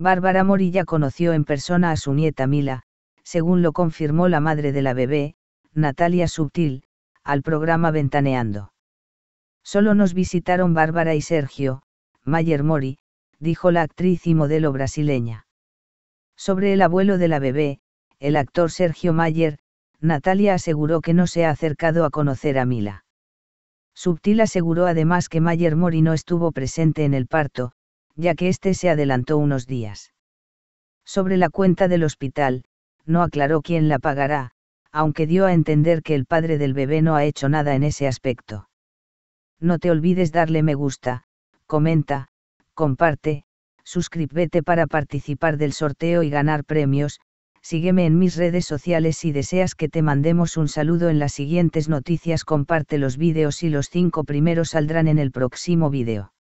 Bárbara Morilla conoció en persona a su nieta Mila, según lo confirmó la madre de la bebé, Natalia Subtil, al programa Ventaneando. Solo nos visitaron Bárbara y Sergio, Mayer Mori, dijo la actriz y modelo brasileña. Sobre el abuelo de la bebé, el actor Sergio Mayer, Natalia aseguró que no se ha acercado a conocer a Mila. Subtil aseguró además que Mayer Mori no estuvo presente en el parto, ya que este se adelantó unos días. Sobre la cuenta del hospital, no aclaró quién la pagará, aunque dio a entender que el padre del bebé no ha hecho nada en ese aspecto. No te olvides darle me gusta, comenta, comparte, suscríbete para participar del sorteo y ganar premios, sígueme en mis redes sociales si deseas que te mandemos un saludo en las siguientes noticias comparte los vídeos y los cinco primeros saldrán en el próximo vídeo.